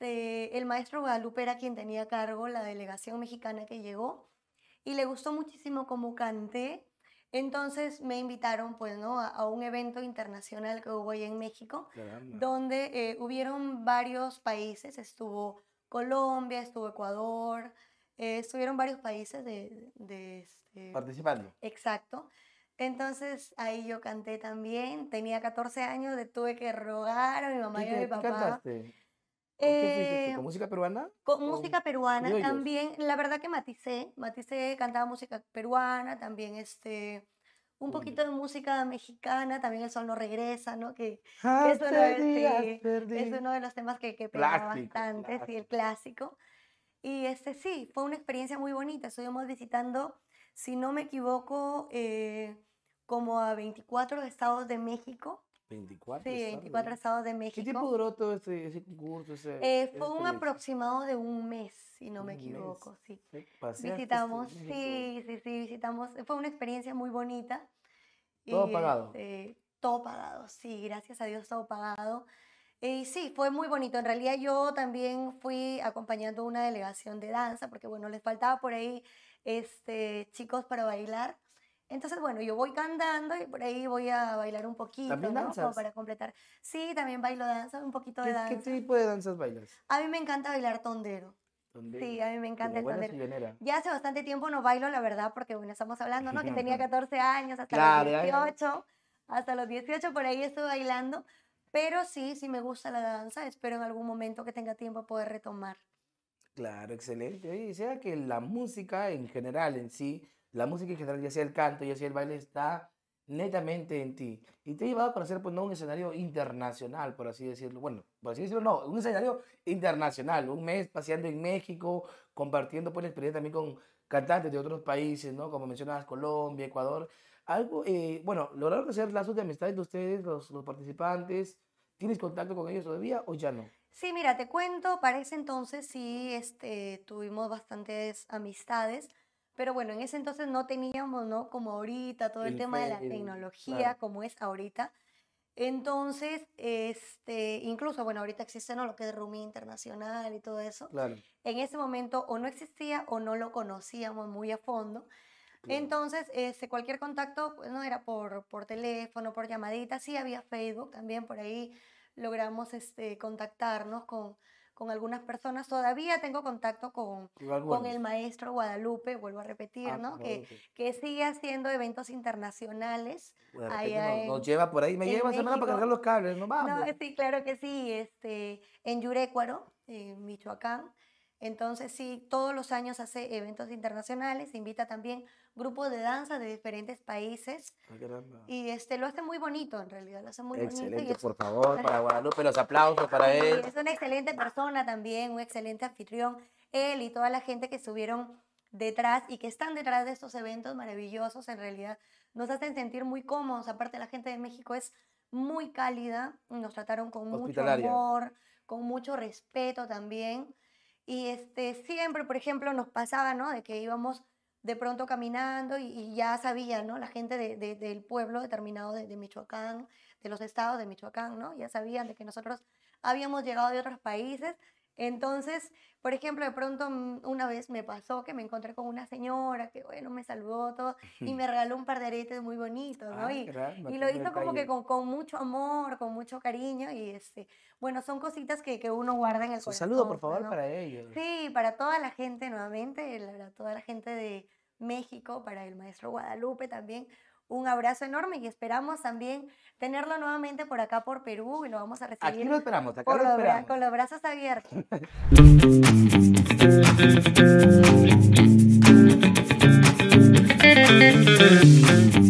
Este, el maestro Guadalupe era quien tenía a cargo la delegación mexicana que llegó y le gustó muchísimo como canté. Entonces me invitaron pues, ¿no? a, un evento internacional que hubo allá en México, donde eh, hubieron varios países, estuvo Colombia, estuvo Ecuador, eh, estuvieron varios países de... participar este Participando. Exacto. Entonces ahí yo canté también, tenía 14 años, tuve que rogar a mi mamá y, a mi papá. Eh, ¿Con música peruana? Con música peruana también. La verdad que maticé, maticé, cantaba música peruana, también este, un poquito de música mexicana, también El Sol no regresa, ¿no? Que, ah, es, uno de, los temas que, que pegaba bastante, el clásico. Y este sí, fue una experiencia muy bonita. Estuvimos visitando, si no me equivoco, eh, como a 24 estados de México. 24 estados de México. ¿Qué tiempo duró todo ese, ese Ese, eh, fue este un aproximado de un mes, si no me equivoco, sí. Visitamos, sí, sí, sí, visitamos. Fue una experiencia muy bonita. ¿Todo pagado? Este, todo pagado, sí, gracias a Dios todo pagado. Y sí, fue muy bonito. En realidad yo también fui acompañando una delegación de danza, porque bueno, les faltaba por ahí este, chicos para bailar. Entonces, bueno, yo voy cantando y por ahí voy a bailar un poquito, ¿También ¿no? para completar. Sí, también bailo danza, un poquito de danza. ¿Qué tipo de danzas bailas? A mí me encanta bailar tondero. Sí, a mí me encanta el tondero. Ya hace bastante tiempo no bailo, la verdad, porque bueno, estamos hablando, ¿no? Que tenía 14 años hasta los 18, hasta los 18 por ahí estuve bailando, pero sí, sí me gusta la danza, espero en algún momento que tenga tiempo poder retomar. Claro, excelente. Y sea que la música en general en sí la música en general, ya sea el canto, ya sea el baile, está netamente en ti. Y te ha llevado para hacer, pues, no un escenario internacional, por así decirlo. Bueno, por así decirlo, no, un escenario internacional. Un mes paseando en México, compartiendo, pues, la experiencia también con cantantes de otros países, ¿no? Como mencionabas, Colombia, Ecuador. Algo, eh, bueno, lograron hacer lazos de amistad de ustedes, los, los participantes. ¿Tienes contacto con ellos todavía o ya no? Sí, mira, te cuento, para ese entonces sí este, tuvimos bastantes amistades. Pero bueno, en ese entonces no teníamos, ¿no? Como ahorita, todo el, tema de la tecnología, como es ahorita. Entonces, este, incluso, bueno, ahorita existe ¿no? lo que es Rumi internacional y todo eso. En ese momento o no existía o no lo conocíamos muy a fondo. Entonces, este, cualquier contacto, pues, no era por, por teléfono, por llamadita, sí había Facebook también por ahí. Logramos este, contactarnos con, con algunas personas. Todavía tengo contacto con, con el maestro Guadalupe, vuelvo a repetir, ah, ¿no? Que, sigue haciendo eventos internacionales. nos, lleva por ahí, me lleva semana para cargar los cables, no vamos. No, sí, claro que sí, este, en Yurecuaro, en Michoacán. Entonces sí, todos los años hace eventos internacionales, invita también grupos de danza de diferentes países. Ah, y este lo hace muy bonito en realidad, lo hace muy bonito. Excelente, por favor, para Guadalupe los aplausos para él. Es una excelente persona también, un excelente anfitrión. Él y toda la gente que estuvieron detrás y que están detrás de estos eventos maravillosos en realidad nos hacen sentir muy cómodos. Aparte la gente de México es muy cálida, nos trataron con mucho amor, con mucho respeto también. Y este, siempre, por ejemplo, nos pasaba, ¿no? De que íbamos de pronto caminando y, ya sabían ¿no? La gente del pueblo determinado de, Michoacán, de los estados de Michoacán, ¿no? Ya sabían de que nosotros habíamos llegado de otros países entonces, por ejemplo, de pronto mm, una vez me pasó que me encontré con una señora que, bueno, me saludó todo y me regaló un par de aretes muy bonitos, ¿no? Ah, y, lo hizo como que con, mucho amor, con mucho cariño y, este, bueno, son cositas que, que uno guarda en el corazón. Un saludo, por pues, favor, para ellos. Sí, para toda la gente, nuevamente, para toda la gente de México, para el maestro Guadalupe también un abrazo enorme y esperamos también tenerlo nuevamente por acá por Perú y lo vamos a recibir. Aquí lo esperamos, acá Con los brazos abiertos.